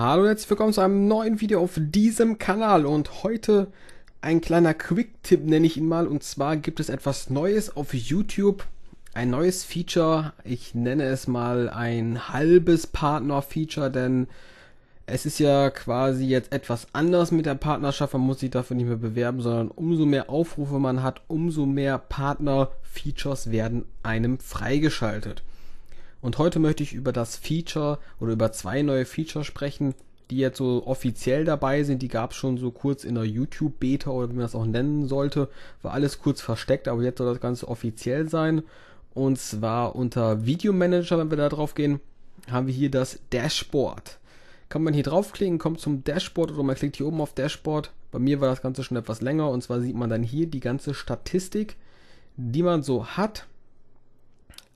Hallo und herzlich willkommen zu einem neuen Video auf diesem Kanal und heute ein kleiner Quick-Tipp nenne ich ihn mal und zwar gibt es etwas Neues auf YouTube, ein neues Feature, ich nenne es mal ein halbes Partner-Feature, denn es ist ja quasi jetzt etwas anders mit der Partnerschaft, man muss sich dafür nicht mehr bewerben, sondern umso mehr Aufrufe man hat, umso mehr Partner-Features werden einem freigeschaltet. Und heute möchte ich über das Feature oder über zwei neue Feature sprechen, die jetzt so offiziell dabei sind. Die gab es schon so kurz in der YouTube-Beta oder wie man das auch nennen sollte. War alles kurz versteckt, aber jetzt soll das Ganze offiziell sein. Und zwar unter Video Manager, wenn wir da drauf gehen, haben wir hier das Dashboard. Kann man hier draufklicken, kommt zum Dashboard oder man klickt hier oben auf Dashboard. Bei mir war das Ganze schon etwas länger und zwar sieht man dann hier die ganze Statistik, die man so hat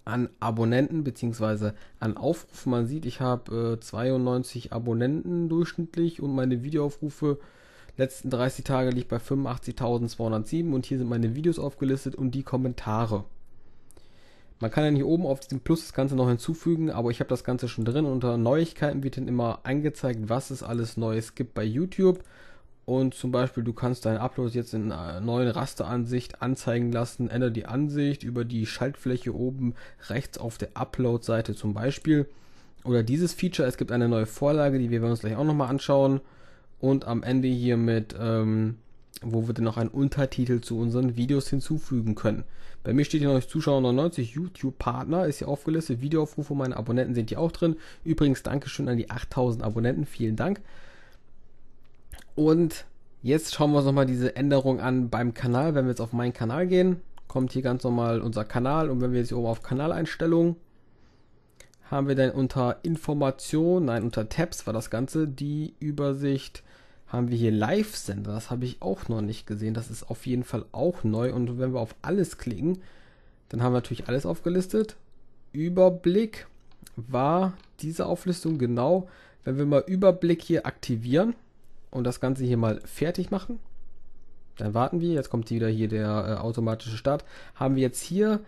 an Abonnenten bzw. an Aufrufen. Man sieht, ich habe äh, 92 Abonnenten durchschnittlich und meine Videoaufrufe letzten 30 Tage liegt bei 85.207 und hier sind meine Videos aufgelistet und die Kommentare. Man kann dann hier oben auf diesem Plus das Ganze noch hinzufügen, aber ich habe das Ganze schon drin. Unter Neuigkeiten wird dann immer angezeigt, was es alles Neues gibt bei YouTube. Und zum Beispiel, du kannst deinen Upload jetzt in einer neuen Rasteransicht anzeigen lassen. Ändere die Ansicht über die Schaltfläche oben rechts auf der Upload-Seite zum Beispiel. Oder dieses Feature, es gibt eine neue Vorlage, die wir uns gleich auch nochmal anschauen. Und am Ende hier mit, ähm, wo wir dann noch einen Untertitel zu unseren Videos hinzufügen können. Bei mir steht hier noch Zuschauer 99, YouTube-Partner ist hier aufgelistet. Videoaufrufe meiner Abonnenten sind hier auch drin. Übrigens, Dankeschön an die 8000 Abonnenten, vielen Dank. Und jetzt schauen wir uns nochmal diese Änderung an beim Kanal. Wenn wir jetzt auf meinen Kanal gehen, kommt hier ganz normal unser Kanal. Und wenn wir jetzt hier oben auf Kanaleinstellungen haben wir dann unter Information, nein, unter Tabs war das Ganze, die Übersicht haben wir hier Live-Sender. Das habe ich auch noch nicht gesehen. Das ist auf jeden Fall auch neu. Und wenn wir auf alles klicken, dann haben wir natürlich alles aufgelistet. Überblick war diese Auflistung genau. Wenn wir mal Überblick hier aktivieren, und das Ganze hier mal fertig machen. Dann warten wir. Jetzt kommt wieder hier der äh, automatische Start. Haben wir jetzt hier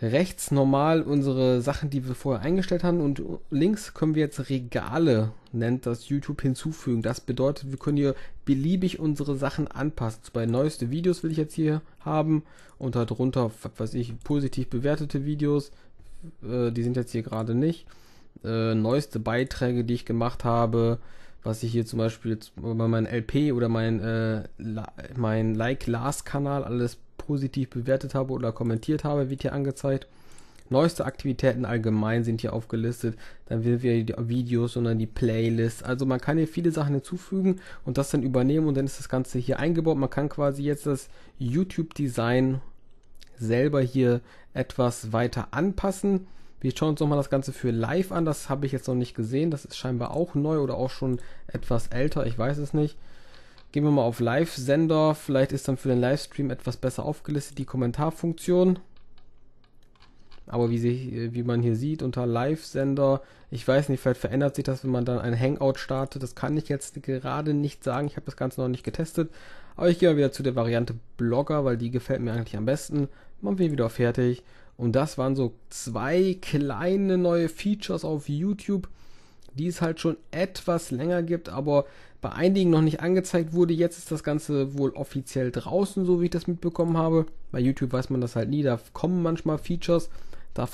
rechts normal unsere Sachen, die wir vorher eingestellt haben und links können wir jetzt Regale, nennt das YouTube, hinzufügen. Das bedeutet, wir können hier beliebig unsere Sachen anpassen. Zwei neueste Videos will ich jetzt hier haben und darunter, halt was ich, positiv bewertete Videos, äh, die sind jetzt hier gerade nicht. Äh, neueste Beiträge, die ich gemacht habe, was ich hier zum Beispiel bei meinem LP oder mein, äh, mein Like-Last-Kanal alles positiv bewertet habe oder kommentiert habe, wird hier angezeigt. Neueste Aktivitäten allgemein sind hier aufgelistet. Dann will wir die Videos und dann die Playlist. Also man kann hier viele Sachen hinzufügen und das dann übernehmen und dann ist das Ganze hier eingebaut. Man kann quasi jetzt das YouTube-Design selber hier etwas weiter anpassen. Wir schauen uns nochmal das Ganze für live an. Das habe ich jetzt noch nicht gesehen. Das ist scheinbar auch neu oder auch schon etwas älter. Ich weiß es nicht. Gehen wir mal auf Live-Sender. Vielleicht ist dann für den Livestream etwas besser aufgelistet die Kommentarfunktion. Aber wie, sich, äh, wie man hier sieht, unter Live-Sender, ich weiß nicht, vielleicht verändert sich das, wenn man dann ein Hangout startet. Das kann ich jetzt gerade nicht sagen. Ich habe das Ganze noch nicht getestet. Aber ich gehe mal wieder zu der Variante Blogger, weil die gefällt mir eigentlich am besten. Machen wir wieder fertig und das waren so zwei kleine neue Features auf YouTube, die es halt schon etwas länger gibt, aber bei einigen noch nicht angezeigt wurde. Jetzt ist das Ganze wohl offiziell draußen, so wie ich das mitbekommen habe. Bei YouTube weiß man das halt nie, da kommen manchmal Features, da,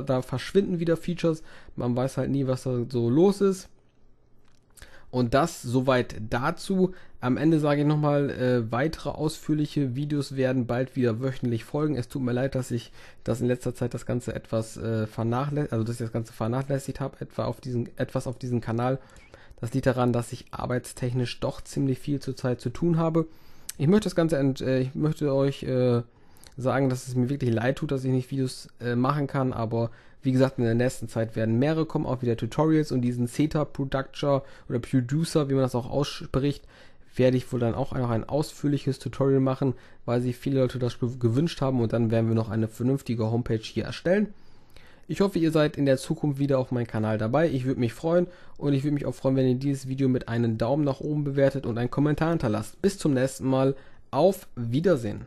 da verschwinden wieder Features, man weiß halt nie, was da so los ist. Und das soweit dazu. Am Ende sage ich nochmal, äh, weitere ausführliche Videos werden bald wieder wöchentlich folgen. Es tut mir leid, dass ich das in letzter Zeit das Ganze etwas äh, vernachlässigt, also dass ich das Ganze vernachlässigt habe, etwa auf diesen, etwas auf diesem Kanal. Das liegt daran, dass ich arbeitstechnisch doch ziemlich viel zurzeit zu tun habe. Ich möchte das Ganze, ent, äh, ich möchte euch äh, sagen, dass es mir wirklich leid tut, dass ich nicht Videos äh, machen kann, aber wie gesagt, in der nächsten Zeit werden mehrere kommen, auch wieder Tutorials und diesen CETA Producer oder Producer, wie man das auch ausspricht, werde ich wohl dann auch noch ein ausführliches Tutorial machen, weil sich viele Leute das gewünscht haben und dann werden wir noch eine vernünftige Homepage hier erstellen. Ich hoffe, ihr seid in der Zukunft wieder auf meinem Kanal dabei. Ich würde mich freuen und ich würde mich auch freuen, wenn ihr dieses Video mit einem Daumen nach oben bewertet und einen Kommentar hinterlasst. Bis zum nächsten Mal. Auf Wiedersehen.